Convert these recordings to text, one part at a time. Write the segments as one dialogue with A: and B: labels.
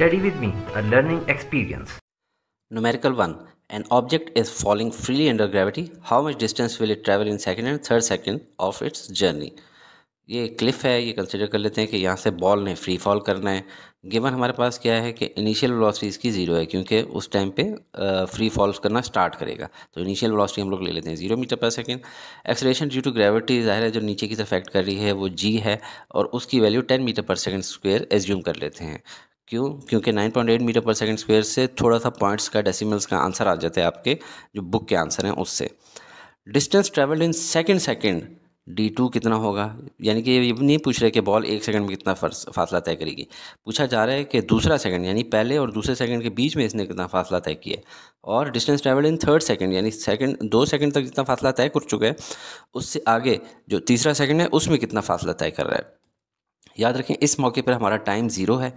A: Study with me, a learning experience. Numerical 1. An object is falling freely under gravity. How much distance will it travel in second and third second of its journey? ये cliff है ये consider कर लेते हैं कि यहाँ से ball ने फ्री फॉल करना है गिवन हमारे पास क्या है कि इनिशियल वेलोसिटी इसकी ज़ीरो है क्योंकि उस टाइम पे फ्री uh, फॉल करना स्टार्ट करेगा तो इनिशियल वेलोसिटी हम लोग ले लेते हैं जीरो मीटर पर second acceleration due to gravity ज़ाहिर है जो नीचे की तरफ एक्ट कर रही है वो जी है और उसकी वैल्यू टेन मीटर पर सेकेंड स्क्वेयर एज्यूम कर लेते हैं क्यों क्योंकि 9.8 मीटर पर सेकंड स्क्वायर से थोड़ा सा पॉइंट्स का डेसिमल्स का आंसर आ जाता है आपके जो बुक के आंसर हैं उससे distance travelled in second second d two कितना होगा यानी कि ये नहीं पूछ रहे कि बॉल एक सेकंड में कितना फासला तय करेगी पूछा जा रहा है कि दूसरा सेकंड यानी पहले और दूसरे सेकंड के बीच में इसने कितना फासला तय किया और distance travel in third second यानी सेकंड दो सेकंड तक जितना फासला तय कर चुका है उससे आगे जो तीसरा सेकंड है उसमें कितना फासला तय कर रहा है याद रखें इस मौके पर हमारा टाइम ज़ीरो है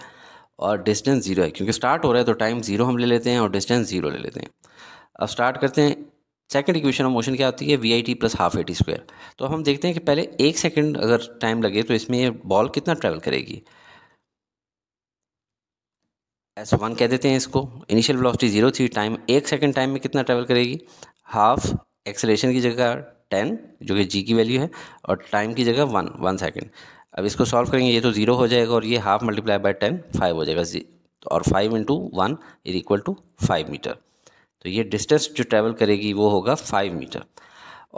A: और डिस्टेंस ज़ीरो है क्योंकि स्टार्ट हो रहा है तो टाइम ज़ीरो हम ले लेते हैं और डिस्टेंस ज़ीरो ले लेते हैं अब स्टार्ट करते हैं सेकंड इक्वेशन ऑफ मोशन क्या होती है v i t plus half a t square तो हम देखते हैं कि पहले एक सेकंड अगर टाइम लगे तो इसमें ये बॉल कितना ट्रैवल करेगी एस वन कह देते हैं इसको इनिशियल वेलोसिटी जीरो थी टाइम एक सेकंड टाइम में कितना ट्रैवल करेगी हाफ एक्सेलेशन की जगह टेन जो कि जी की वैल्यू है और टाइम की जगह वन वन सेकेंड अब इसको सॉल्व करेंगे ये तो ज़ीरो हो जाएगा और ये half multiply by ten five हो जाएगा और five into one is equal to five metre तो ये डिस्टेंस जो ट्रैवल करेगी वो होगा फाइव मीटर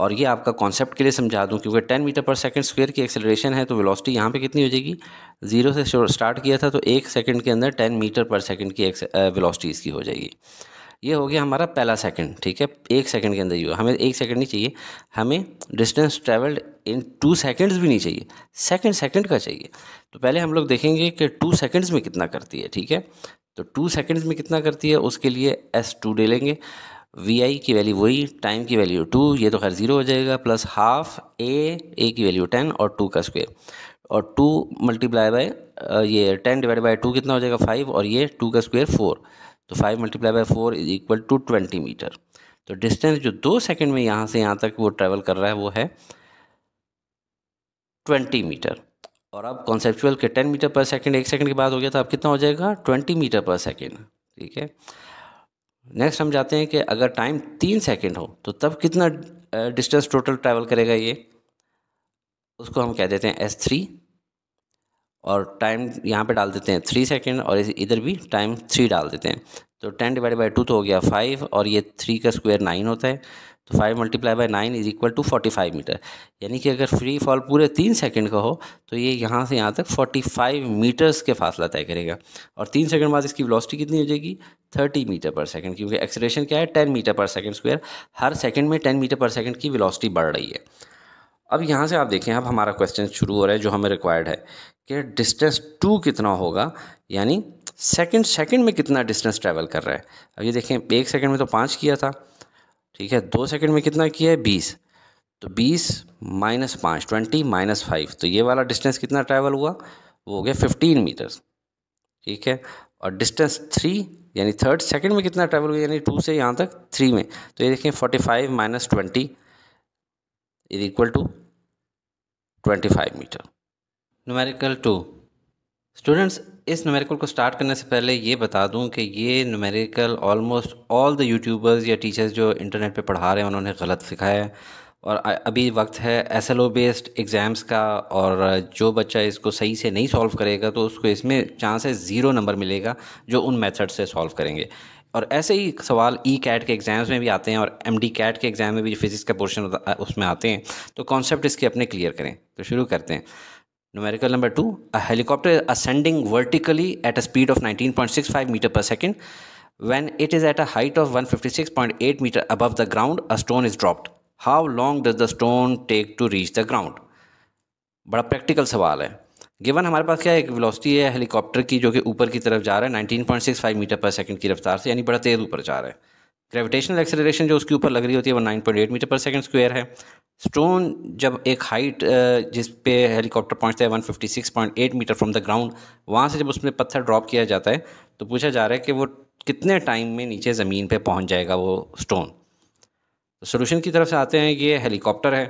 A: और ये आपका कॉन्सेप्ट के लिए समझा दूं क्योंकि टेन मीटर पर सेकंड स्क्वेयर की एक्सेलरेशन है तो वेलोसिटी यहाँ पे कितनी हो जाएगी ज़ीरो से स्टार्ट किया था तो एक सेकंड के अंदर टेन मीटर पर सेकंड की वेलोसिटी इसकी हो जाएगी ये हो गया हमारा पहला सेकंड ठीक है एक सेकंड के अंदर ही हुआ हमें एक सेकंड नहीं चाहिए हमें distance travelled in two seconds भी नहीं चाहिए सेकंड सेकंड का चाहिए तो पहले हम लोग देखेंगे कि टू सेकंड्स में कितना करती है ठीक है तो टू सेकंड्स में कितना करती है उसके लिए एस टू डे लेंगे वी आई की वैल्यू वही टाइम की वैल्यू टू ये तो खैर ज़ीरो हो जाएगा प्लस हाफ ए ए की वैल्यू टेन और टू का स्क्वेयर और टू मल्टीप्लाई बाय ये टेन डिवाइड बाई टू कितना हो जाएगा फाइव और ये टू का स्क्वेयर फोर तो five multiply by four is equal to twenty metre तो डिस्टेंस जो दो सेकंड में यहाँ से यहाँ तक वो ट्रैवल कर रहा है वो है ट्वेंटी मीटर और अब कॉन्सेप्चुअल के टेन मीटर पर सेकंड एक सेकंड के बाद हो गया तो अब कितना हो जाएगा ट्वेंटी मीटर पर सेकेंड ठीक है नेक्स्ट हम जाते हैं कि अगर टाइम तीन सेकेंड हो तो तब कितना डिस्टेंस टोटल ट्रैवल करेगा ये उसको हम कह देते हैं एस थ्री और टाइम यहाँ पे डाल देते हैं थ्री सेकेंड और इधर भी टाइम थ्री डाल देते हैं तो टेन डिवाइड बाई टू तो हो गया फाइव और ये थ्री का स्क्वायर नाइन होता है तो five multiply by nine is equal to forty five metre यानी कि अगर फ्री फॉल पूरे तीन सेकेंड का हो तो ये यहाँ से यहाँ तक फोर्टी फाइव मीटर्स के फासला तय करेगा और तीन सेकेंड बाद इसकी वेलोसिटी कितनी हो जाएगी थर्टी मीटर पर सेकेंड क्योंकि एक्सलेशन क्या है टेन मीटर पर सेकेंड स्क्वायर हर सेकेंड में टेन मीटर पर सेकेंड की वेलोसिटी बढ़ रही है अब यहाँ से आप देखें अब हमारा क्वेश्चन शुरू हो रहा है जो हमें रिक्वायर्ड है कि डिस्टेंस टू कितना होगा यानी सेकंड सेकंड में कितना डिस्टेंस ट्रैवल कर रहा है अब ये देखें एक सेकंड में तो पाँच किया था ठीक है दो सेकंड में कितना किया है बीस तो बीस माइनस पाँच ट्वेंटी माइनस फाइव तो ये वाला डिस्टेंस कितना ट्रैवल हुआ वो हो गया फिफ्टीन मीटर ठीक है और डिस्टेंस थ्री यानी थर्ड सेकंड में कितना ट्रैवल हुआ यानी टू से यहाँ तक थ्री में तो ये देखें forty five minus twenty is equal to twenty five metre numerical two students इस नुमेरिकल को स्टार्ट करने से पहले ये बता दूं कि ये numerical almost all the YouTubers या टीचर्स जो इंटरनेट पे पढ़ा रहे हैं उन्होंने गलत सिखाया है और अभी वक्त है S L O based exams का और जो बच्चा इसको सही से नहीं सॉल्व करेगा तो उसको इसमें चांसेस ज़ीरो नंबर मिलेगा जो उन मेथड से सॉल्व करेंगे और ऐसे ही सवाल ई e कैट के एग्ज़ाम्स में भी आते हैं और एम डी कैट के एग्ज़ाम में भी फिज़िक्स का पोर्शन उसमें आते हैं तो कॉन्सेप्ट इसके अपने क्लियर करें तो शुरू करते हैं numerical number two a helicopter is ascending vertically at a speed of nineteen point six five metre पर second when it is at a height of one fifty six point eight metre above the ground a stone is dropped how long does the stone take to reach the ground बड़ा practical सवाल है given हमारे पास क्या एक velocity है helicopter की जो कि ऊपर की तरफ जा रहा है nineteen point six five metre पर सेकेंड की रफ्तार से यानी बड़ा तेज ऊपर जा रहा है ग्रेविटेशनल एक्सेलरेशन जो उसके ऊपर लग रही होती है वो एट मीटर पर सेकंड स्क्वायर है स्टोन जब एक हाइट जिस पे हेलीकॉप्टर पहुंचता है one fifty six point eight metre from the ground वहाँ से जब उसमें पत्थर ड्रॉप किया जाता है तो पूछा जा रहा है कि वो कितने टाइम में नीचे ज़मीन पर पहुँच जाएगा वो स्टोन तो सोल्यूशन की तरफ से आते हैं ये हेलीकॉप्टर है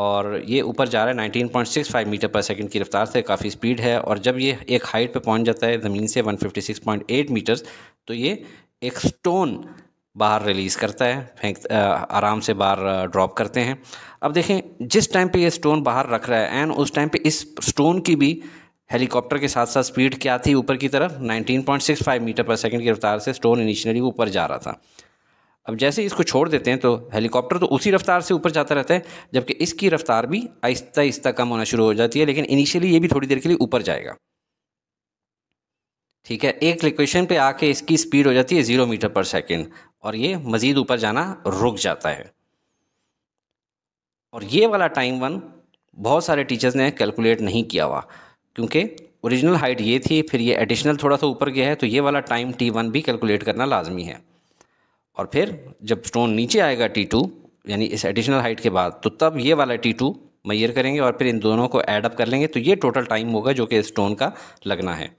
A: और ये ऊपर जा रहा है nineteen point six five metre पर सेकेंड की रफ्तार से काफ़ी स्पीड है और जब ये एक हाइट पर पहुँच जाता है ज़मीन से one six point eight metres तो ये एक स्टोन बाहर रिलीज़ करता है फेंक आराम से बाहर ड्रॉप करते हैं अब देखें जिस टाइम पे ये स्टोन बाहर रख रहा है एंड उस टाइम पे इस स्टोन की भी हेलीकॉप्टर के साथ साथ स्पीड क्या थी ऊपर की तरफ 19.65 मीटर पर सेकंड की रफ्तार से स्टोन इनिशियली ऊपर जा रहा था अब जैसे इसको छोड़ देते हैं तो हेलीकॉप्टर तो उसी रफ्तार से ऊपर जाता रहता है जबकि इसकी रफ्तार भी आहिस्ता आहिस्ता कम होना शुरू हो जाती है लेकिन इनिशियली ये भी थोड़ी देर के लिए ऊपर जाएगा ठीक है एक लोकेशन पे आके इसकी स्पीड हो जाती है ज़ीरो मीटर पर सेकंड और ये मज़ीद ऊपर जाना रुक जाता है और ये वाला टाइम वन बहुत सारे टीचर्स ने कैलकुलेट नहीं किया हुआ क्योंकि ओरिजिनल हाइट ये थी फिर ये एडिशनल थोड़ा सा ऊपर गया है तो ये वाला टाइम टी वन भी कैलकुलेट करना लाजमी है और फिर जब स्टोन नीचे आएगा टी टू यानी इस एडिशनल हाइट के बाद तो तब ये वाला टी टू मैयर करेंगे और फिर इन दोनों को एडअप कर लेंगे तो ये टोटल टाइम होगा जो कि स्टोन का लगना है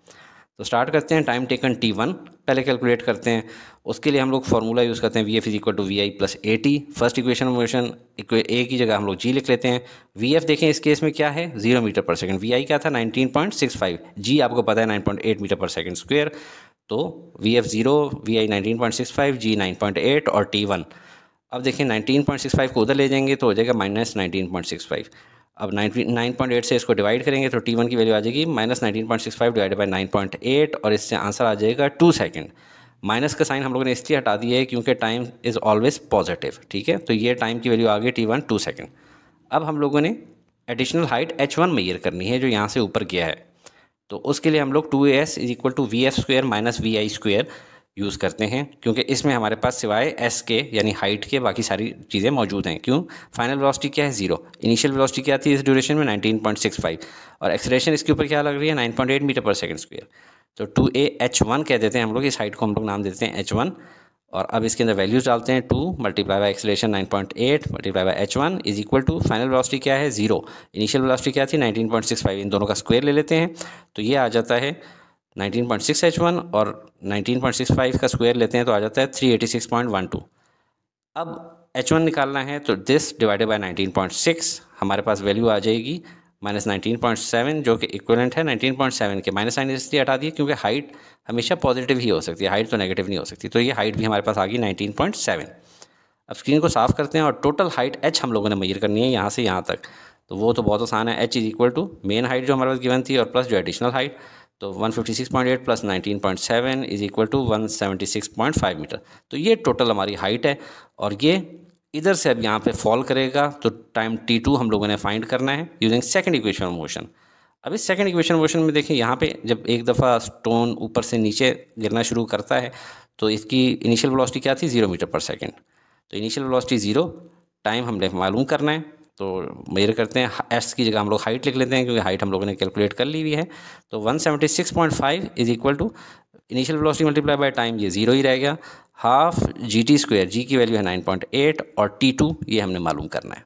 A: तो स्टार्ट करते हैं टाइम टेकन टी वन पहले कैलकुलेट करते हैं उसके लिए हम लोग फार्मूला यूज़ करते हैं v f is equal to v i plus a t first equation motion a की जगह हम लोग जी लिख लेते हैं वी एफ देखें इस केस में क्या है जीरो मीटर पर सेकेंड वी आई क्या था nineteen point six five g आपको पता है नाइन पॉइंट एट मीटर पर सेकेंड स्क्वेयर तो v f zero v i nineteen point six five g nine point eight और टी वन अब देखिए फाइव को उधर ले जाएंगे तो हो जाएगा minus nineteen point six five अब नाइनटीन नाइन पॉइंट एट से इसको डिवाइड करेंगे तो टी वन की वैल्यू आ जाएगी minus nineteen point six five divide by nine point और इससे आंसर आ जाएगा टू सेकेंड माइनस का साइन हम लोगों ने इसलिए हटा दिया है क्योंकि टाइम इज़ ऑलवेज पॉजिटिव ठीक है तो ये टाइम की वैल्यू आ गई टी वन टू सेकेंड अब हम लोगों ने additional height h one measure करनी है जो यहाँ से ऊपर गया है तो उसके लिए हम लोग two s is equal to v f square minus v i square use करते हैं क्योंकि इसमें हमारे पास सिवाय एस के यानी हाइट के बाकी सारी चीज़ें मौजूद हैं क्यों फाइनल वेलोसिटी क्या है जीरो इनिशियल वेलोसिटी क्या थी इस ड्यूरेशन में 19.65 और एक्सलेशन इसके ऊपर क्या लग रही है 9.8 मीटर पर सेकंड स्क्वायर तो टू ए एच वन कह देते हैं हम लोग इस हाइट को हम लोग नाम देते हैं एच वन और अब इसके अंदर वैल्यूज डालते हैं two multiply by acceleration nine point eight multiply by h one is equal to final velocity क्या है जीरो इनिशियल वेलोसिटी क्या थी फाइव इन दोनों का स्क्वायर ले लेते हैं तो ये आ जाता है 19.6 H1 और 19.65 का स्क्वायर लेते हैं तो आ जाता है 386.12 अब H1 निकालना है तो दिस डिवाइडेड बाय 19.6 हमारे पास वैल्यू आ जाएगी माइनस नाइनटीन जो कि इक्वलेंट है 19.7 के माइनस साइन इसलिए हटा दिए क्योंकि हाइट हमेशा पॉजिटिव ही हो सकती है हाइट तो नेगेटिव नहीं हो सकती तो ये हाइट भी हमारे पास आ गई नाइनटीन अब स्क्रीन को साफ करते हैं और टोटल हाइट एच हम लोगों ने मयर करनी है यहाँ से यहाँ तक तो वो तो बहुत आसान है h is equal to main height जो हमारे पास गिवन थी और प्लस जो एडिशनल हाइट तो 156.8 plus 19.7 is equal to 176.5 metre तो ये टोटल हमारी हाइट है और ये इधर से अब यहाँ पे फॉल करेगा तो टाइम टी टू हम लोगों ने फाइंड करना है using second equation of motion अब इस सेकेंड इक्वेशन मोशन में देखें यहाँ पे जब एक दफ़ा स्टोन ऊपर से नीचे गिरना शुरू करता है तो इसकी इनिशियल वेलोसिटी क्या थी ज़ीरो मीटर पर सेकेंड तो इनिशियल वेलोसिटी ज़ीरो टाइम हमने मालूम करना है तो मेजर करते हैं एस हाँ, की जगह हम लोग हाइट लिख लेते हैं क्योंकि हाइट हम लोगों ने कैलकुलेट कर ली हुई है तो 176.5 is equal to initial velocity multiply by time ये जीरो ही रह गया half g t square g की वैल्यू है 9.8 और टी टू ये हमने मालूम करना है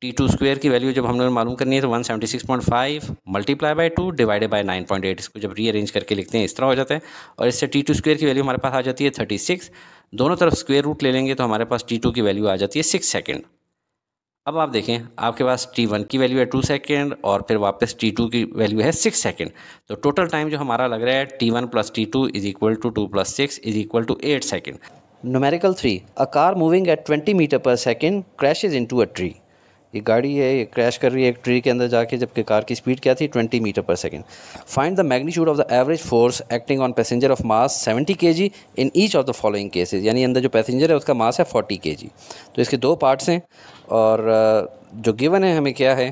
A: टी टू स्क्वेयर की वैल्यू जब हमने मालूम करनी है तो 176.5 multiply by two divided by 9.8 इसको जब रीअरेंज करके लिखते हैं इस तरह हो जाता है और इससे टी टू स्क्वेयर की वैल्यू हमारे पास आ जाती है 36 दोनों तरफ स्क्वेयर रूट ले लेंगे तो हमारे पास टी टू की वैल्यू आ जाती है सिक्स सेकेंड अब आप देखें आपके पास टी वन की वैल्यू है टू सेकेंड और फिर वापस टी टू की वैल्यू है सिक्स सेकेंड तो टोटल टाइम जो हमारा लग रहा है t one plus t two is equal to two plus six is equal to eight second three a car moving at twenty metre पर second second in into a tree ये गाड़ी है ये क्रैश कर रही है एक ट्री के अंदर जाके जबकि कार की स्पीड क्या थी 20 मीटर पर second find the magnitude of the average force acting on passenger of mass 70 k g in each of the following cases यानी अंदर जो पैसेंजर है उसका मास है 40 के जी तो इसके दो पार्ट्स हैं और जो गिवन है हमें क्या है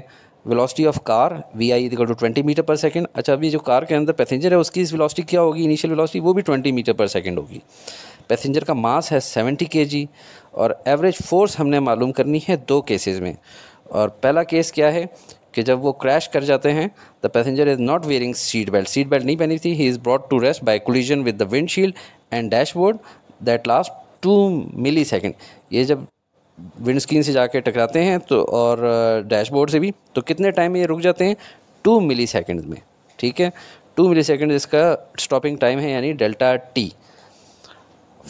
A: velocity of car v i equal to twenty metre पर सेकेंड अच्छा अभी जो कार के अंदर पैसेंजर है उसकी इस वेलोसिटी क्या होगी इनिशियल वेलोसिटी वो भी ट्वेंटी मीटर पर सेकेंड होगी पैसेंजर का मास है सेवेंटी के जी और एवरेज फोर्स हमने मालूम करनी है दो केसेज में और पहला केस क्या है कि जब वो क्रैश कर जाते हैं the passenger is not wearing seat belt seat belt नहीं पहनी थी he is brought to rest by collision with the windshield and dashboard that last two millisecond ये जब विंड स्क्रीन से जाके टकराते हैं तो और डैशबोर्ड से भी तो कितने टाइम में ये रुक जाते हैं टू मिली सेकेंड में ठीक है टू मिली सेकेंड इसका स्टॉपिंग टाइम है यानी डेल्टा टी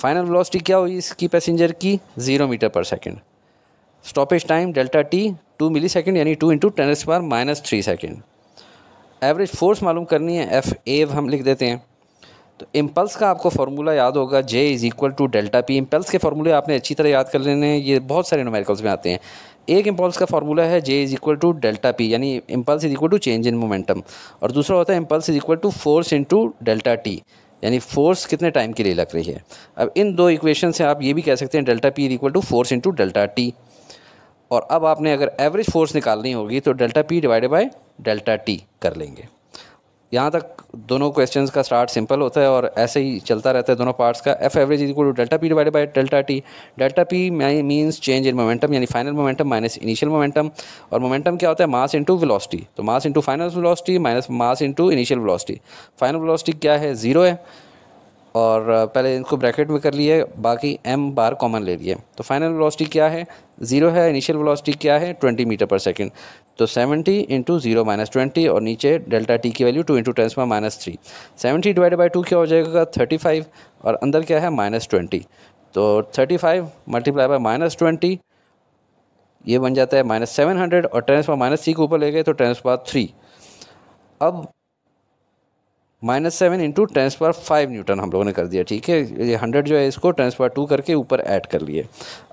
A: फाइनल वेलोसिटी क्या हुई इसकी पैसेंजर की ज़ीरो मीटर पर second stoppage time delta t two millisecond यानी two into ten's power minus three second average force मालूम करनी है एफ एव हम लिख देते हैं तो इम्पल्स का आपको फार्मूला याद होगा J is equal to delta p impulse के फार्मूले आपने अच्छी तरह याद कर लेने हैं ये बहुत सारे नोमेरिकल्स में आते हैं एक इम्पल्स का फार्मूला है J is equal to delta p यानी impulse is equal to change in momentum और दूसरा होता है impulse is equal to force into delta t यानी फोर्स कितने टाइम के लिए लग रही है अब इन दो इक्वेशन से आप ये भी कह सकते हैं delta p is equal to force into delta t और अब आपने अगर एवरेज फोर्स निकालनी होगी तो delta p divided by delta t कर लेंगे यहाँ तक दोनों क्वेश्चन का स्टार्ट सिंपल होता है और ऐसे ही चलता रहता है दोनों पार्ट्स का F average equal to delta p divided by delta t delta p means change in momentum यानी final momentum minus initial momentum और मोमेंटम क्या होता है मास इंटू वेलोसिटी तो mass into final velocity minus mass into initial velocity final velocity क्या है zero है और पहले इनको ब्रैकेट में कर लिए बाकी एम बार कॉमन ले लिए तो फाइनल वेलोसिटी क्या है जीरो है इनिशियल वेलोसिटी क्या है ट्वेंटी मीटर पर सेकंड तो seventy into zero minus twenty और नीचे डेल्टा टी की वैल्यू टू इंटू टेंस में minus three seventy divide by two क्या हो जाएगा थर्टी फाइव और अंदर क्या है माइनस ट्वेंटी तो thirty five multiply by minus twenty ये बन जाता है माइनस सेवन हंड्रेड और टेंस में माइनस थ्री के ऊपर ले गए तो टेंस पर थ्री अब minus seven into ten's five newton हम लोगों ने कर दिया ठीक है ये हंड्रेड जो है इसको टेंस टू करके ऊपर ऐड कर लिए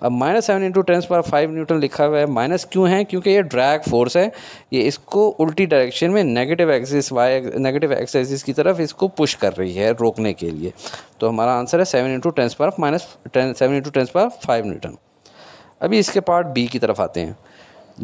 A: अब minus seven into ten's five newton लिखा हुआ है माइनस क्यों है क्योंकि ये ड्रैग फोर्स है ये इसको उल्टी डायरेक्शन में negative axis y negative axis की तरफ इसको पुश कर रही है रोकने के लिए तो हमारा आंसर है seven into ten's minus seven into ten's five newton अभी इसके पार्ट बी की तरफ आते हैं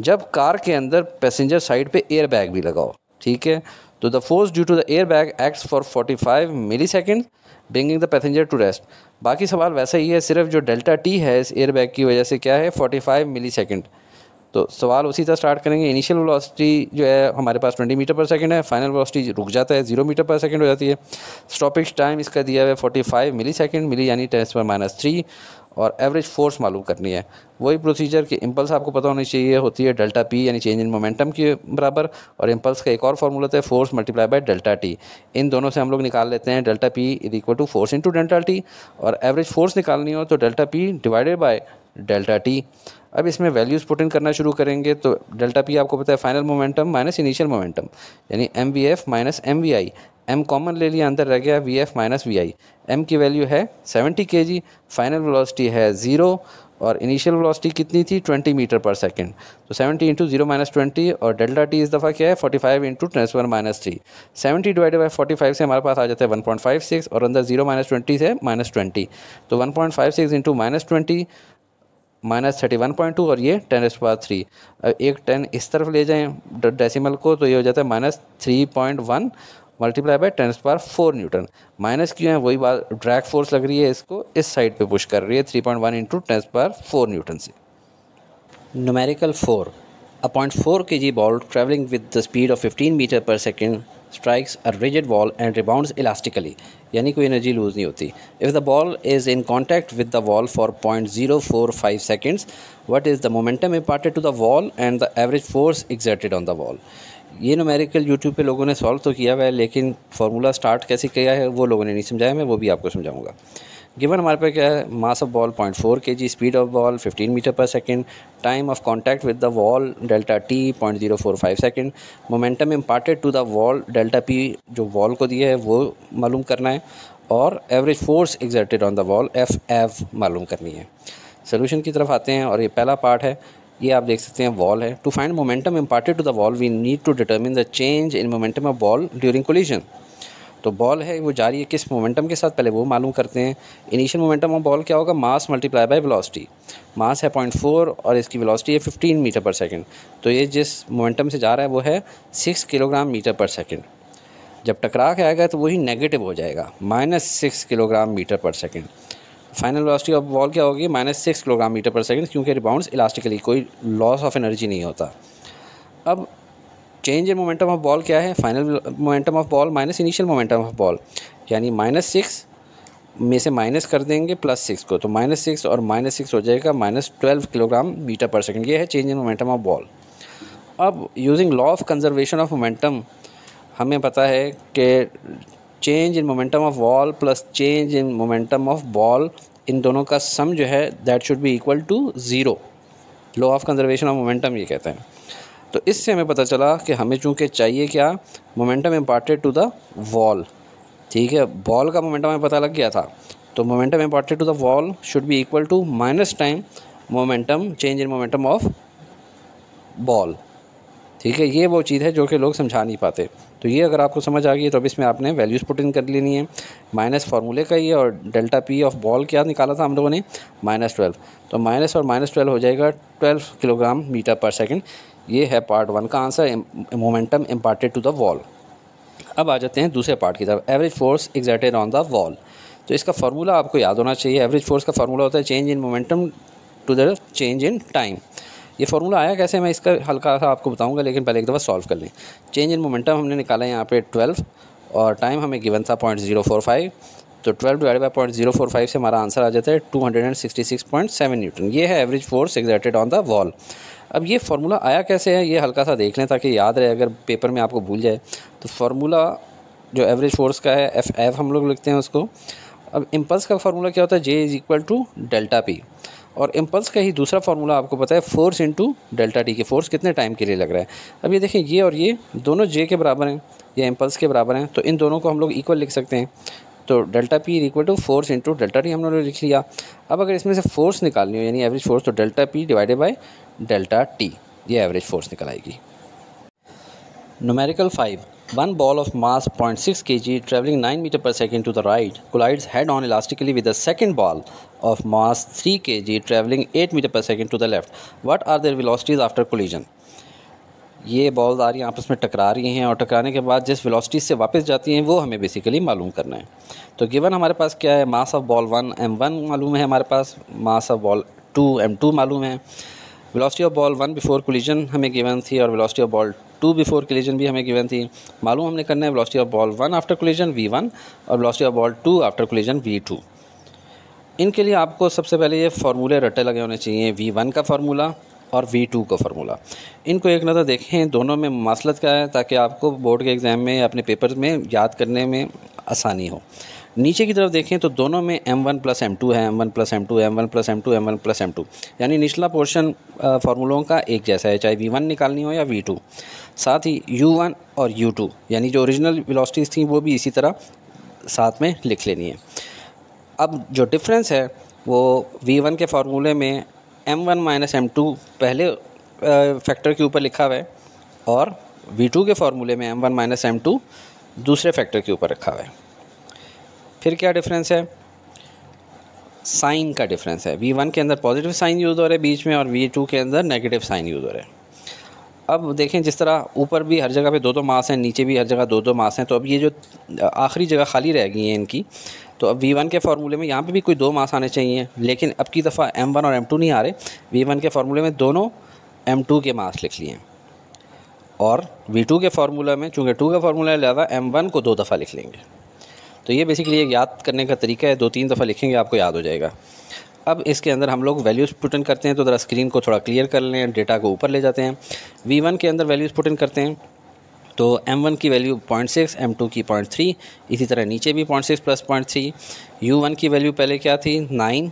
A: जब कार के अंदर पैसेंजर साइड पे एयर बैग भी लगाओ ठीक है तो the force due to the air bag acts for five millisecond bringing the passenger to rest बाकी सवाल वैसा ही है सिर्फ जो डेल्टा टी है इस एयर बैग की वजह से क्या है फोर्टी फाइव मिली सेकेंड तो सवाल उसी तरह स्टार्ट करेंगे इनिशियल वेलोसिटी जो है हमारे पास 20 मीटर पर सेकंड है फाइनल वेलोसिटी रुक जाता है जीरो मीटर पर सेकंड हो जाती है स्टॉपिक टाइम इसका दिया हुआ है 45 मिली सेकेंड मिली यानी टेस्ट पर माइनस थ्री और एवरेज फोर्स मालूम करनी है वही प्रोसीजर की इम्पल्स आपको पता होनी चाहिए होती है डेल्टा पी यानी चेंज इन मोमेंटम के बराबर और इम्पल्स का एक और फार्मूला है force multiply by delta t इन दोनों से हम लोग निकाल लेते हैं delta p is equal to force into delta t और एवरेज फोर्स निकालनी हो तो delta p divided by delta t अब इसमें वैल्यूज़ पुट इन करना शुरू करेंगे तो डेल्टा पी आपको पता है final momentum minus initial momentum यानी m v f minus m v i m common ले लिया अंदर रह गया v f minus v i m की वैल्यू है seventy K G final velocity है ज़ीरो और इनिशियल वेलोसिटी कितनी थी ट्वेंटी मीटर पर सेकेंड तो seventy into zero minus twenty और डेल्टा टी इस दफ़ा क्या है forty five into ten's one minus three seventy divided by forty five से हमारे पास आ जाता है सिक्स और अंदर जीरो माइनस ट्वेंटी से माइनस ट्वेंटी तो one point five six into minus twenty minus thirty one point two और ये टेन एस पावर थ्री एक टेन इस तरफ ले जाएँ डेसिमल को तो ये हो जाता है minus three point one multiply by ten power four newton minus क्यों है वही बात ड्रैग फोर्स लग रही है इसको इस साइड पे पुश कर रही है three point one into ten power four newton से numerical four a point four K G ball travelling with the speed of fifteen metre पर second strikes a rigid wall and rebound elastically यानी कोई energy lose नहीं होती if the ball is in contact with the wall for point zero four five seconds what is the momentum imparted to the wall and the average force exerted on the wall ये numerical YouTube पे लोगों ने solve तो किया हुआ है लेकिन formula start कैसे किया है वो लोगों ने नहीं समझाया मैं वो भी आपको समझाऊंगा गिवन हमारे पे क्या है mass of ball point four K G speed of ball fifteen metre पर second time of contact with the wall delta t point zero four five second momentum imparted to the wall delta p जो वॉल को दिया है वो मालूम करना है और average force exerted on the wall F av मालूम करनी है सोल्यूशन की तरफ आते हैं और ये पहला पार्ट है ये आप देख सकते हैं वॉल है to find momentum imparted to the wall we need to determine the change in momentum of ball during collision तो बॉल है वो जा रही है किस मोमेंटम के साथ पहले वो मालूम करते हैं इनिशियल मोमेंटम ऑफ बॉल क्या होगा mass multiply by velocity mass है पॉइंट फोर और इसकी वेलोसिटी है फिफ्टीन मीटर पर सेकंड तो ये जिस मोमेंटम से जा रहा है वो है सिक्स किलोग्राम मीटर पर सेकंड जब टकरा के आएगा तो वही नेगेटिव हो जाएगा माइनस सिक्स किलोग्राम मीटर पर second final velocity of ball क्या होगी माइनस सिक्स किलोग्राम मीटर पर सेकंड क्योंकि रिबाउंड्स इलास्टिकली कोई लॉस ऑफ एनर्जी नहीं होता अब change in momentum of ball क्या है final momentum of ball minus initial momentum of ball यानी माइनस सिक्स में से माइनस कर देंगे प्लस सिक्स को तो माइनस सिक्स और माइनस सिक्स हो जाएगा माइनस ट्वेल्व किलोग्राम मीटर पर सेकेंड ये है change in momentum of ball अब using law of conservation of momentum हमें पता है कि change in momentum of wall plus change in momentum of ball इन दोनों का सम जो है that should be equal to zero law of conservation of momentum ये कहते हैं तो इससे हमें पता चला कि हमें चूँकि चाहिए क्या momentum imported to the wall ठीक है बॉल का मोमेंटम हमें पता लग गया था तो momentum imported to the wall should be equal to minus time momentum change in momentum of ball ठीक है ये वो चीज़ है जो कि लोग समझा नहीं पाते तो ये अगर आपको समझ आ गई तो अब इसमें आपने वैल्यूज़ पुट इन कर लेनी है माइनस फार्मूले का ये और डेल्टा पी ऑफ बॉल क्या निकाला था हम लोगों ने माइनस ट्वेल्व तो माइनस और माइनस ट्वेल्व हो जाएगा ट्वेल्व किलोग्राम मीटर पर सेकेंड ये है पार्ट वन का answer momentum imparted to the wall अब आ जाते हैं दूसरे पार्ट की तरफ average force exerted on the wall तो इसका फार्मूला आपको याद होना चाहिए एवरेज फोर्स का फार्मूला होता है change in momentum to the change in time ये फार्मूला आया कैसे मैं इसका हल्का सा आपको बताऊँगा लेकिन पहले एक दफ़ा सॉल्व कर लें चेंज इन मोमेंटम हमने निकाला यहाँ पर ट्वेल्व और टाइम हमें गिवन था पॉइंट जीरो फोर फाइव तो twelve divide by point zero four five से हमारा आंसर आ जाता है two hundred and sixty six point seven newton ये है average force exerted on the wall अब ये फार्मूला आया कैसे है ये हल्का सा देख लें ताकि याद रहे अगर पेपर में आपको भूल जाए तो फार्मूला जो एवरेज फोर्स का है एफ एफ हम लोग लिखते हैं उसको अब इम्पल्स का फार्मूला क्या होता है J is equal to delta p और इम्पल्स का ही दूसरा फार्मूला आपको पता है फोर्स इंटू डेल्टा टी के फोर्स कितने टाइम के लिए लग रहा है अब ये देखें ये और ये दोनों जे के बराबर हैं या इम्पल्स के बराबर हैं तो इन दोनों को हम लोग इक्वल लिख सकते हैं तो delta p equal to force into delta t हमने लिख लिया अब अगर इसमें से फोर्स निकालनी हो यानी एवरेज फोर्स तो delta p divided by delta t ये एवरेज फोर्स निकल आएगी numerical five one ball of mass point six K G travelling nine metre पर second to the right collides head on elastically with the second ball of mass three K G travelling eight metre पर second to the left what are their velocities after collision ये ball आ रही हैं आपस में टकरा रही हैं और टकराने के बाद जिस वेलोसिटी से वापस जाती हैं वो हमें बेसिकली मालूम करना है तो गिवन हमारे पास क्या है mass of ball one M one मालूम है हमारे पास mass of ball two M two मालूम है velocity of ball one before collision हमें गिवन थी और velocity of ball two before collision भी हमें गिवन थी मालूम हमने करना है velocity of ball one after collision v one और velocity of ball two after collision v two इनके लिए आपको सबसे पहले ये फार्मूले रटे लगे होने चाहिए वी वन का फार्मूला और वी टू का फार्मूला इनको एक नज़र देखें दोनों में मसलत क्या है ताकि आपको बोर्ड के एग्ज़ाम में या अपने पेपर में याद करने में आसानी हो नीचे की तरफ देखें तो दोनों में M one plus M two है M one plus M two M one plus M two M one plus M two यानी निचला पोर्शन फार्मूलों का एक जैसा है चाहे वी वन निकालनी हो या वी टू साथ ही यू वन और यू टू यानी जो ओरिजिनल वेलोसिटीज़ थी वो भी इसी तरह साथ में लिख लेनी है अब जो डिफरेंस है वो वी वन के फार्मूले में M one minus M two पहले फैक्टर के ऊपर लिखा हुआ है और वी टू के फार्मूले में M one minus M two दूसरे फैक्टर के ऊपर रखा हुआ है फिर क्या डिफरेंस है साइन का डिफरेंस है वी वन के अंदर पॉजिटिव साइन यूज़ हो रहा है बीच में और वी टू के अंदर नेगेटिव साइन यूज़ हो रहा है अब देखें जिस तरह ऊपर भी हर जगह पे दो दो मास हैं नीचे भी हर जगह दो दो मास हैं तो अब ये जो आखिरी जगह खाली रह गई है इनकी तो अब वी वन के फार्मूले में यहाँ पे भी कोई दो मास आने चाहिए लेकिन अब की दफ़ा एम वन और एम टू नहीं आ रहे वी वन के फार्मूले में दोनों एम टू के मास लिख लिए हैं और वी टू के फार्मूला में चूँकि टू का फार्मूला है लिहाजा एम वन को दो दफ़ा लिख लेंगे तो ये बेसिकली एक याद करने का तरीका है दो तीन दफ़ा लिखेंगे आपको याद हो जाएगा अब इसके अंदर हम लोग वैल्यूज़ पुटन करते हैं तो ज़रा स्क्रीन को थोड़ा क्लियर कर लें डेटा को ऊपर ले जाते हैं वी वन के अंदर वैल्यूज़ पुटन करते हैं तो एम वन की value point six M two की पॉइंट थ्री इसी तरह नीचे भी point six plus point three U one की वैल्यू पहले क्या थी नाइन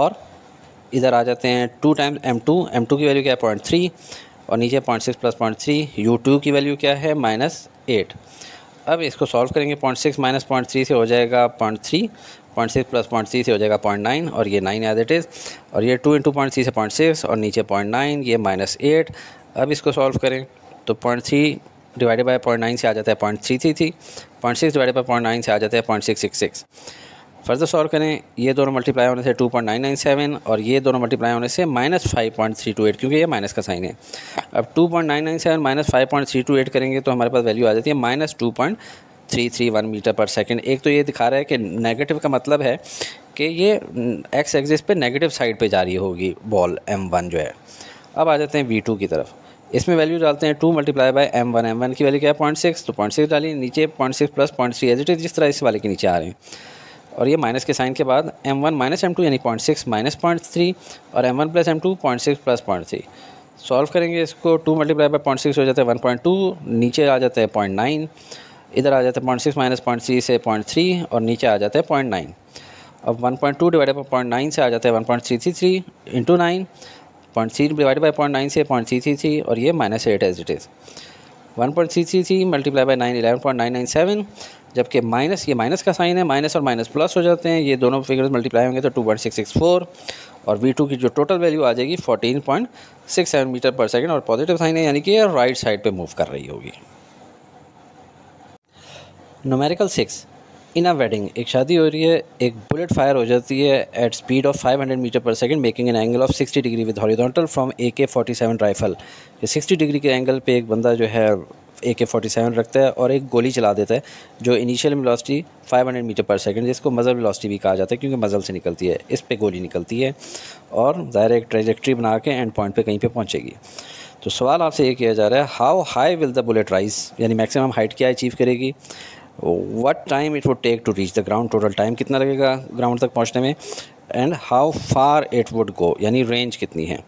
A: और इधर आ जाते हैं two times M two M two की वैल्यू क्या है पॉइंट थ्री और नीचे point six plus point three U two की वैल्यू क्या है माइनस एट अब इसको सॉल्व करेंगे point six minus point three से हो जाएगा point three point six plus point three से हो जाएगा पॉइंट नाइन और ये नाइन एज इट इज़ और ये टू इंटू पॉइंट थ्री से पॉइंट सिक्स और नीचे पॉइंट नाइन ये माइनस एट अब इसको सॉल्व करें तो point three divided by point nine से आ जाता है point three three three point six divided by point nine से आ जाता है point six six six further solve करें ये दोनों मल्टीप्लाई होने से 2.997 और ये दोनों मल्टीप्लाई होने से minus five point three two eight क्योंकि ये माइनस का साइन है अब 2.997 minus five point three two eight करेंगे तो हमारे पास वैल्यू आ जाती है minus two point three three one metre पर सेकेंड एक तो ये दिखा रहा है कि नेगेटिव का मतलब है कि ये एक्स एक्सिस पे नेगेटिव साइड पे जा रही होगी बॉल एम वन जो है अब आ जाते हैं वी टू की तरफ इसमें वैल्यू डालते हैं two multiply by M one M one की वैल्यू क्या है पॉइंट सिक्स तो पॉइंट सिक्स डालिए नीचे point six plus point three as it is जिस तरह इस वाले के नीचे आ रहे हैं और ये माइनस के साइन के बाद M one minus M two यानी point six minus point three और M one plus M two point six plus point three solve करेंगे इसको two multiply by point six हो जाता है वन पॉइंट टू नीचे आ जाता है पॉइंट नाइन इधर आ जाता है point six minus point three से पॉइंट थ्री और नीचे आ जाता है पॉइंट नाइन अब one point two divide by point nine से आ जाता है one point three three three into nine point three divide by point nine से पॉइंट थ्री थ्री थ्री और ये minus eight as it is one point three C C multiply by nine eleven point nine nine seven जबकि minus ये minus का sign है minus और minus plus हो जाते हैं ये दोनों फिगर्स मल्टीप्लाई होंगे तो two point six six four और वी टू की जो टोटल वैल्यू आ जाएगी fourteen point six seven metre पर सेकेंड और पॉजिटिव साइन है यानी कि राइट साइड पर मूव कर रही होगी numerical six in a wedding एक शादी हो रही है एक बुलेट फायर हो जाती है एट स्पीड ऑफ 500 मीटर पर second making an angle of 60 degree with horizontal from A K forty seven rifle sixty degree के एंगल पे एक बंदा जो है ए के फोर्टी सेवन रखता है और एक गोली चला देता है जो इनिशियल वेलोसिटी 500 मीटर पर सेकंड जिसको मज़ल वेलोसिटी भी कहा जाता है क्योंकि मज़ल से निकलती है इस पे गोली निकलती है और ज़ाहिर एक ट्रेजेक्ट्री बना के एंड पॉइंट पे कहीं पे पहुंचेगी तो सवाल आपसे ये किया जा रहा है how high will the bullet rise यानी मैक्सिमम हाइट क्या अचीव करेगी what time it would take to reach the ground total time कितना लगेगा ग्राउंड तक पहुँचने में and how far it would go यानी रेंज कितनी है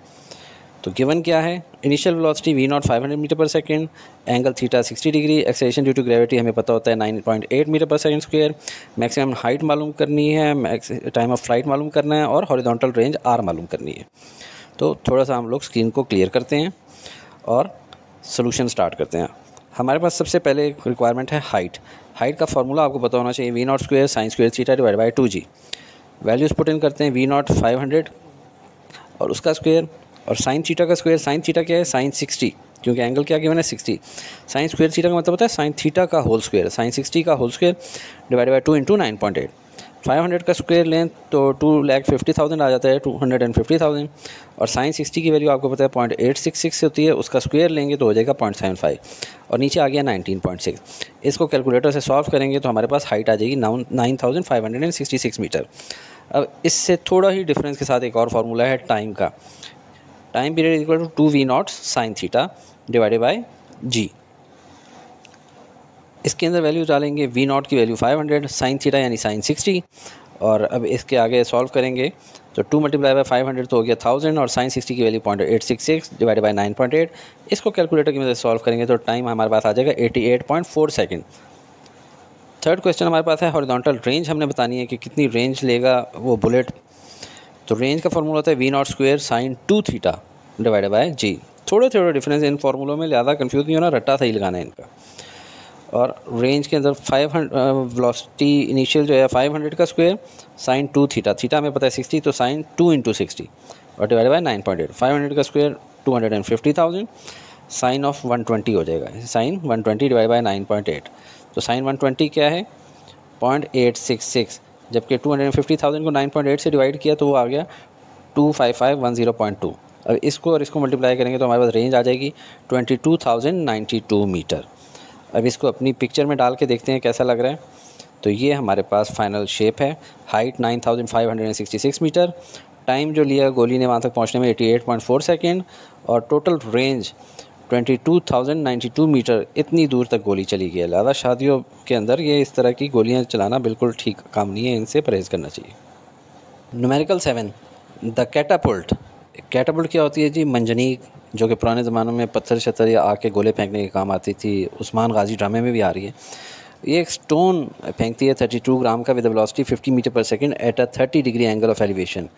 A: तो गिवन क्या है initial velocity V naught 500 metre पर second angle theta 60 degree acceleration due to gravity हमें पता होता है 9.8 मीटर पर सेकंड स्क्वायर मैक्सिमम हाइट मालूम करनी है टाइम ऑफ फ्लाइट मालूम करना है और हॉरिजॉन्टल रेंज आर मालूम करनी है तो थोड़ा सा हम लोग स्क्रीन को क्लियर करते हैं और सोल्यूशन स्टार्ट करते हैं हमारे पास सबसे पहले रिक्वायरमेंट है हाइट हाइट का फार्मूला आपको पता होना चाहिए V naught square sine square theta divide by two G values put in करते हैं वी नॉट फाइव हंड्रेड और उसका स्क्वेयर और साइन थीटा का स्क्वेयर साइन थीटा क्या है साइन सिक्सटी क्योंकि एंगल क्या गिवन है सिक्सटी साइन स्क्वेयर थीटा का मतलब होता है साइन थीटा का होल स्क्वेयर साइन सिक्सटी का whole square divide by two into nine point eight five hundred का स्क्वेयर लें तो टू लैख फिफ्टी थाउजेंड आ जाता है two hundred and fifty thousand और साइन सिक्सटी की वैल्यू आपको पता है पॉइंट एट सिक्स सिक्स होती है उसका स्क्वायर लेंगे तो हो जाएगा पॉइंट सेवन फाइव और नीचे आ गया नाइनटीन पॉइंट सिक्स इसको कैलकुलेटर से सॉल्व करेंगे तो हमारे पास हाइट आ जाएगी नाउन nine thousand five hundred and sixty six metre अब इससे थोड़ा ही डिफरेंस के साथ एक और फार्मूला है टाइम का time period equal to two we naught sine theta divided by G इसके अंदर वैल्यू डालेंगे वी नॉट की वैल्यू 500 हंड्रेड साइन थीटा यानी साइन 60 और अब इसके आगे सॉल्व करेंगे तो two multiply by five hundred तो हो गया थाउजेंड और साइन सिक्सटी की value point eight six six divide by nine point eight इसको कैलकुलेटर की मदद से सॉल्व करेंगे तो टाइम हमारे पास आ जाएगा eighty eight point four second third question हमारे पास है हॉरिजॉन्टल रेंज हमने बतानी है कि कितनी रेंज लेगा वो बुलेट तो रेंज का फॉर्मूला होता है V naught square sine two theta divide by G थोड़े थोड़े डिफरेंस इन फार्मूलों में ज़्यादा कन्फ्यूज़ नहीं होना रट्टा सही लगाना है इनका और रेंज के अंदर फाइव वेलोसिटी इनिशियल जो है फाइव हंड्रेड का square sine two theta theta हमें पता है सिक्सटी तो साइन टू इंटू सिक्सटी और divide by nine point eight five hundred का square two hundred and fifty thousand sine of one twenty हो जाएगा sine one twenty divide by nine point eight तो sine one twenty क्या है point eight six six जबकि two hundred and fifty thousand को nine point eight से divide किया तो वो आ गया two five five one zero point two अब इसको और इसको मल्टीप्लाई करेंगे तो हमारे पास रेंज आ जाएगी twenty two thousand ninety two metre अब इसको अपनी पिक्चर में डाल के देखते हैं कैसा लग रहा है तो ये हमारे पास फाइनल शेप है हाइट 9566 मीटर टाइम जो लिया गोली ने वहाँ तक पहुँचने में 88.4 सेकेंड और टोटल रेंज 22,092 मीटर इतनी दूर तक गोली चली गई है लादा शादियों के अंदर ये इस तरह की गोलियाँ चलाना बिल्कुल ठीक काम नहीं है इनसे परहेज़ करना चाहिए numerical seven the catapult catapult क्या होती है जी मंजनीक जो कि पुराने ज़माने में पत्थर शत्थर या आग के गोले फेंकने के काम आती थी उस्मान गाजी ड्रामे में भी आ रही है ये एक स्टोन फेंकती है थर्टी टू ग्राम का विद वेलोसिटी फिफ्टी मीटर पर second at a thirty degree angle of elevation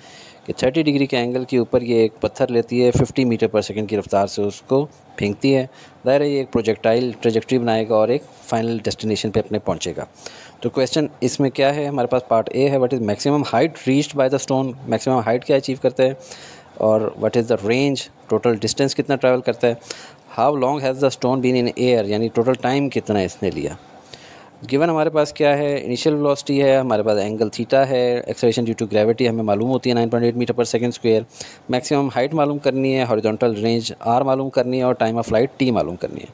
A: कि थर्टी डिग्री के एंगल के ऊपर ये एक पत्थर लेती है फिफ्टी मीटर पर सेकंड की रफ्तार से उसको फेंकती है ज़ाहिर है ये एक प्रोजेक्टाइल ट्रेजेक्ट्री बनाएगा और एक फाइनल डेस्टिनेशन पे अपने पहुंचेगा तो क्वेश्चन इसमें क्या है हमारे पास पार्ट ए है what is maximum height reached by the stone maximum height क्या अचीव करते हैं और what is the range total distance कितना ट्रैवल करता है how long has the stone been in air यानी टोटल टाइम कितना इसने लिया गिवन हमारे पास क्या है इनिशियल वेलोसिटी है हमारे पास एंगल थीटा है एक्सलेशन ड्यू टू ग्रेविटी हमें मालूम होती है नाइन पॉइंट एट मीटर पर सेकंड स्क्वायर मैक्सिमम हाइट मालूम करनी है हॉरिजॉन्टल रेंज आर मालूम करनी है और टाइम ऑफ फ्लाइट टी मालूम करनी है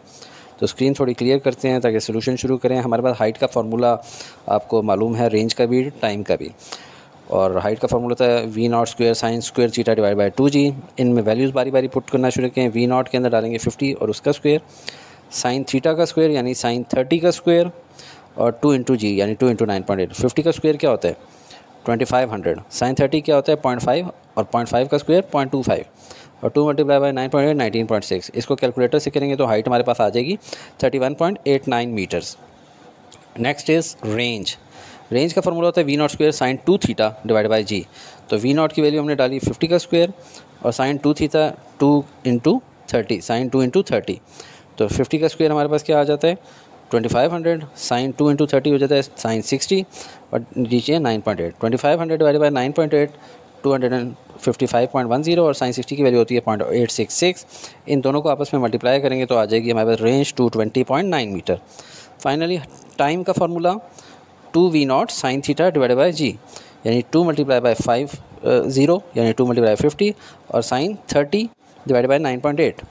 A: तो स्क्रीन थोड़ी क्लियर करते हैं ताकि सोल्यूशन शुरू करें हमारे पास हाइट का फार्मूला आपको मालूम है रेंज का भी टाइम का भी और हाइट का फॉर्मूला था V naught square sine square theta divide by two G इनमें वैल्यूज़ बारी बारी पुट करना शुरू किए वी नॉट के अंदर डालेंगे फिफ्टी और उसका स्क्वेयर साइन थीटा का स्क्वेयर यानी साइन थर्टी का स्क्वेयर और टू इंटू जी यानी two into nine point eight fifty का स्क्वेयर क्या होता है twenty five hundred sine thirty क्या होता है पॉइंट फाइव और पॉइंट फाइव का स्क्वेयर पॉइंट टू फाइव और two multiply by nine point eight nineteen point six इसको कैलकुलेटर से करेंगे तो हाइट हमारे पास आ जाएगी thirty one point eight nine metres next is range range का फॉर्मूला होता है V naught square sine two theta divide by G तो वी नॉट की वैल्यू हमने डाली फिफ्टी का स्क्वेयर और sine two theta two into thirty sine two into thirty तो फिफ्टी का स्क्वेयर हमारे पास क्या आ जाता है twenty five hundred sine two into thirty हो जाता है साइन सिक्सटी और नीचे nine point eight twenty five hundred divide by nine point eight two hundred and fifty five point one zero और साइन सिक्सटी की वैल्यू होती है point eight six six इन दोनों को आपस में मल्टीप्लाई करेंगे तो आ जाएगी हमारे पास range two twenty point nine metre finally time का formula two we naught sine theta divide by g यानी two multiply by five zero यानी टू मल्टीप्लाई फिफ्टी और sine thirty divide by nine point eight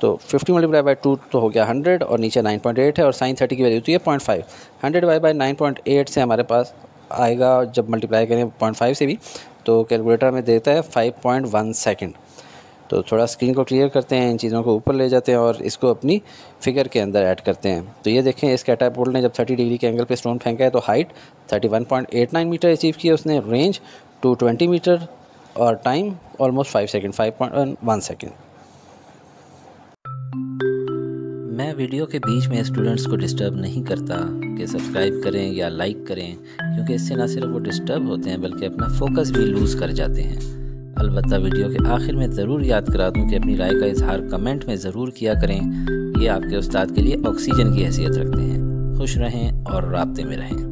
A: तो fifty multiply by two तो हो गया hundred और नीचे नाइन पॉइंट एट है और साइन थर्टी की वैल्यू होती है point five hundred by by nine point eight से हमारे पास आएगा जब मल्टीप्लाई करें पॉइंट फाइव से भी तो कैलकुलेटर में देता है फाइव पॉइंट वन सेकेंड तो थोड़ा स्क्रीन को क्लियर करते हैं इन चीज़ों को ऊपर ले जाते हैं और इसको अपनी फिगर के अंदर ऐड करते हैं तो ये देखें इस कैटापोल्ट ने जब 30 डिग्री के एंगल पे स्टोन फेंका है तो हाइट 31.89 मीटर अचीव किया उसने रेंज 220 मीटर और time almost five second five point one second मैं वीडियो के बीच में स्टूडेंट्स को डिस्टर्ब नहीं करता कि सब्सक्राइब करें या लाइक करें क्योंकि इससे ना सिर्फ वो डिस्टर्ब होते हैं बल्कि अपना फोकस भी लूज़ कर जाते हैं अलबत् वीडियो के आखिर में ज़रूर याद करा दूँ कि अपनी राय का इजहार कमेंट में ज़रूर किया करें ये आपके उस्ताद के लिए ऑक्सीजन की हैसियत रखते हैं खुश रहें और रबते में रहें